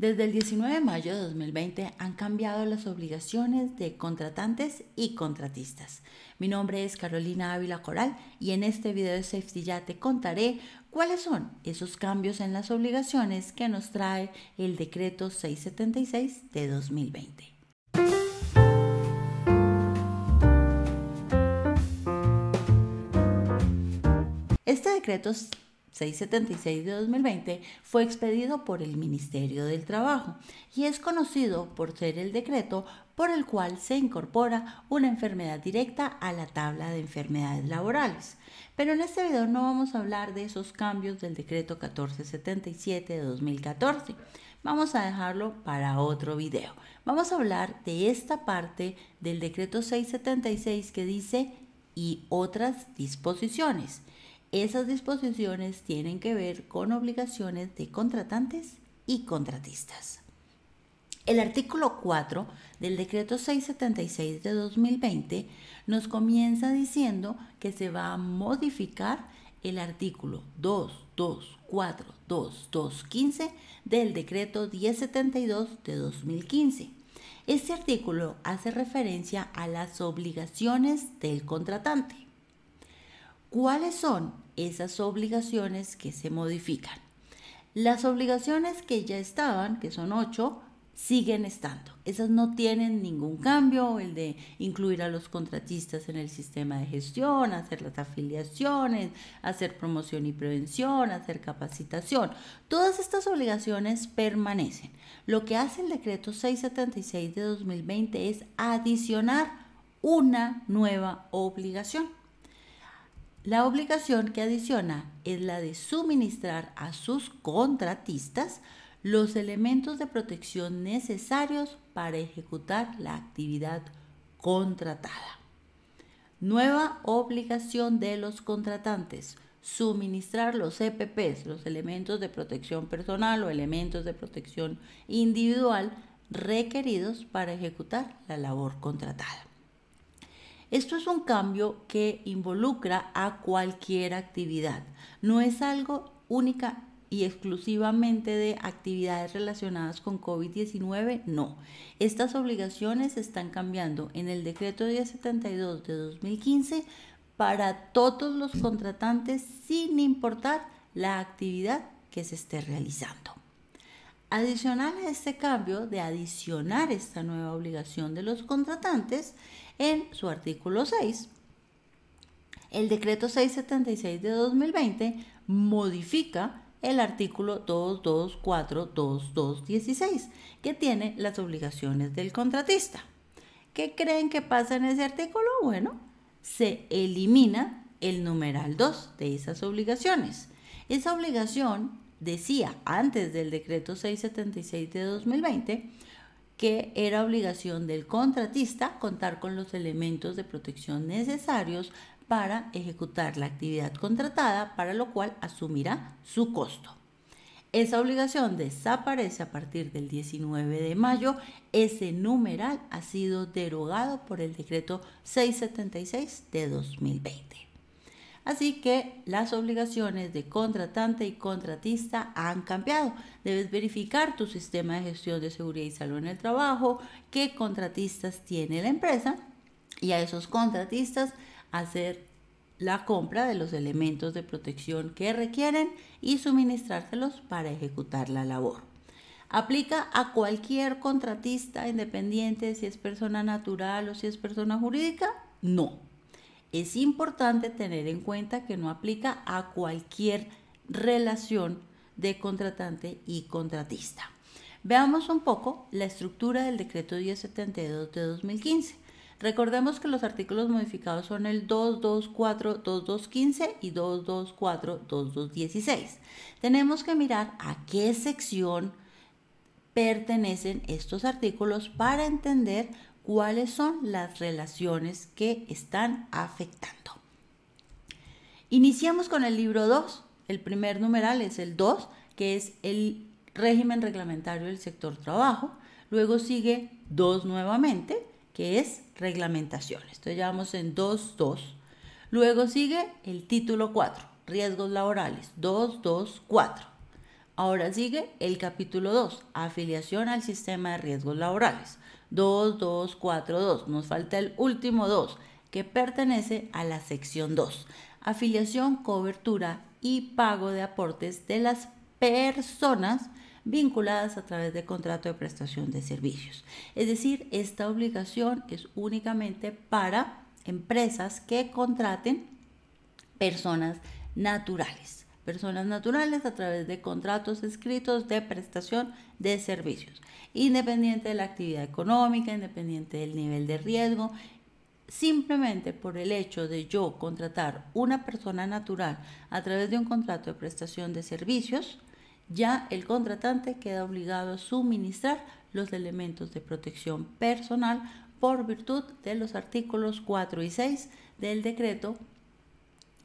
Desde el 19 de mayo de 2020 han cambiado las obligaciones de contratantes y contratistas. Mi nombre es Carolina Ávila Coral y en este video de Safety ya te contaré cuáles son esos cambios en las obligaciones que nos trae el decreto 676 de 2020. Este decreto 676 de 2020 fue expedido por el Ministerio del Trabajo y es conocido por ser el decreto por el cual se incorpora una enfermedad directa a la tabla de enfermedades laborales. Pero en este video no vamos a hablar de esos cambios del decreto 1477 de 2014. Vamos a dejarlo para otro video. Vamos a hablar de esta parte del decreto 676 que dice y otras disposiciones. Esas disposiciones tienen que ver con obligaciones de contratantes y contratistas. El artículo 4 del decreto 676 de 2020 nos comienza diciendo que se va a modificar el artículo 2242215 del decreto 1072 de 2015. Este artículo hace referencia a las obligaciones del contratante. ¿Cuáles son esas obligaciones que se modifican? Las obligaciones que ya estaban, que son ocho, siguen estando. Esas no tienen ningún cambio, el de incluir a los contratistas en el sistema de gestión, hacer las afiliaciones, hacer promoción y prevención, hacer capacitación. Todas estas obligaciones permanecen. Lo que hace el decreto 676 de 2020 es adicionar una nueva obligación. La obligación que adiciona es la de suministrar a sus contratistas los elementos de protección necesarios para ejecutar la actividad contratada. Nueva obligación de los contratantes, suministrar los EPPs, los elementos de protección personal o elementos de protección individual requeridos para ejecutar la labor contratada. Esto es un cambio que involucra a cualquier actividad. No es algo única y exclusivamente de actividades relacionadas con COVID-19, no. Estas obligaciones están cambiando en el decreto 1072 de 2015 para todos los contratantes sin importar la actividad que se esté realizando. Adicional a este cambio de adicionar esta nueva obligación de los contratantes, en su artículo 6, el decreto 676 de 2020 modifica el artículo 2242216 que tiene las obligaciones del contratista. ¿Qué creen que pasa en ese artículo? Bueno, se elimina el numeral 2 de esas obligaciones. Esa obligación decía antes del decreto 676 de 2020 que era obligación del contratista contar con los elementos de protección necesarios para ejecutar la actividad contratada, para lo cual asumirá su costo. Esa obligación desaparece a partir del 19 de mayo. Ese numeral ha sido derogado por el decreto 676 de 2020. Así que las obligaciones de contratante y contratista han cambiado. Debes verificar tu sistema de gestión de seguridad y salud en el trabajo, qué contratistas tiene la empresa y a esos contratistas hacer la compra de los elementos de protección que requieren y suministrárselos para ejecutar la labor. Aplica a cualquier contratista independiente si es persona natural o si es persona jurídica. No, es importante tener en cuenta que no aplica a cualquier relación de contratante y contratista. Veamos un poco la estructura del decreto 1072 de 2015. Recordemos que los artículos modificados son el 224, 2215 y 224, 2216. Tenemos que mirar a qué sección pertenecen estos artículos para entender cuáles son las relaciones que están afectando. Iniciamos con el libro 2. El primer numeral es el 2, que es el régimen reglamentario del sector trabajo. Luego sigue 2 nuevamente, que es reglamentación. Esto ya vamos en 2, 2. Luego sigue el título 4, riesgos laborales, 2, 2, 4. Ahora sigue el capítulo 2, afiliación al sistema de riesgos laborales. 2, 2, Nos falta el último 2, que pertenece a la sección 2. Afiliación, cobertura y pago de aportes de las personas vinculadas a través de contrato de prestación de servicios. Es decir, esta obligación es únicamente para empresas que contraten personas naturales personas naturales a través de contratos escritos de prestación de servicios, independiente de la actividad económica, independiente del nivel de riesgo, simplemente por el hecho de yo contratar una persona natural a través de un contrato de prestación de servicios, ya el contratante queda obligado a suministrar los elementos de protección personal por virtud de los artículos 4 y 6 del decreto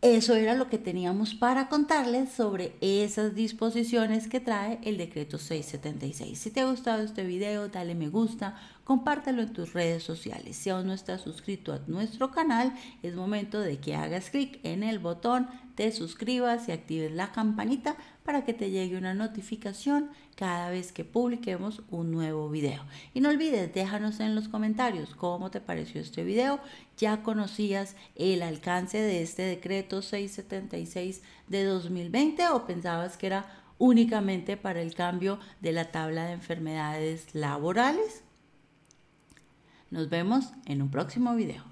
Eso era lo que teníamos para contarles sobre esas disposiciones que trae el decreto 676. Si te ha gustado este video, dale me gusta, compártelo en tus redes sociales. Si aún no estás suscrito a nuestro canal, es momento de que hagas clic en el botón te suscribas y actives la campanita para que te llegue una notificación cada vez que publiquemos un nuevo video. Y no olvides, déjanos en los comentarios cómo te pareció este video. Ya conocías el alcance de este decreto 676 de 2020 o pensabas que era únicamente para el cambio de la tabla de enfermedades laborales. Nos vemos en un próximo video.